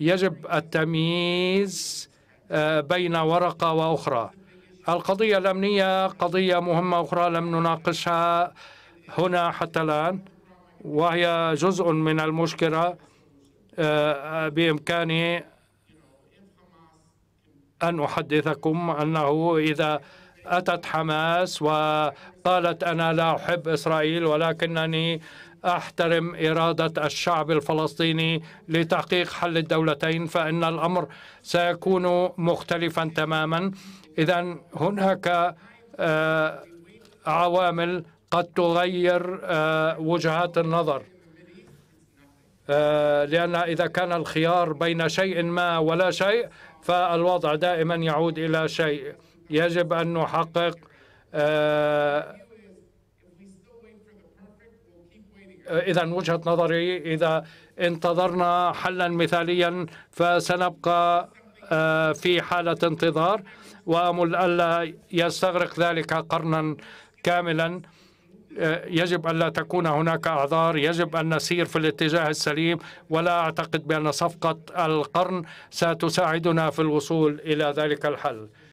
يجب التمييز آه، بين ورقة وأخرى القضية الأمنية قضية مهمة أخرى لم نناقشها هنا حتى الآن وهي جزء من المشكلة آه، بإمكاني أن أحدثكم أنه إذا أتت حماس وقالت أنا لا أحب إسرائيل ولكنني احترم اراده الشعب الفلسطيني لتحقيق حل الدولتين فان الامر سيكون مختلفا تماما اذا هناك آه، عوامل قد تغير آه، وجهات النظر آه، لان اذا كان الخيار بين شيء ما ولا شيء فالوضع دائما يعود إلى شيء يجب أن نحقق آه، إذا وجهة نظري إذا انتظرنا حلا مثاليا فسنبقى آه، في حالة انتظار وأمل ألا يستغرق ذلك قرنا كاملا يجب أن لا تكون هناك أعذار يجب أن نسير في الاتجاه السليم ولا أعتقد بأن صفقة القرن ستساعدنا في الوصول إلى ذلك الحل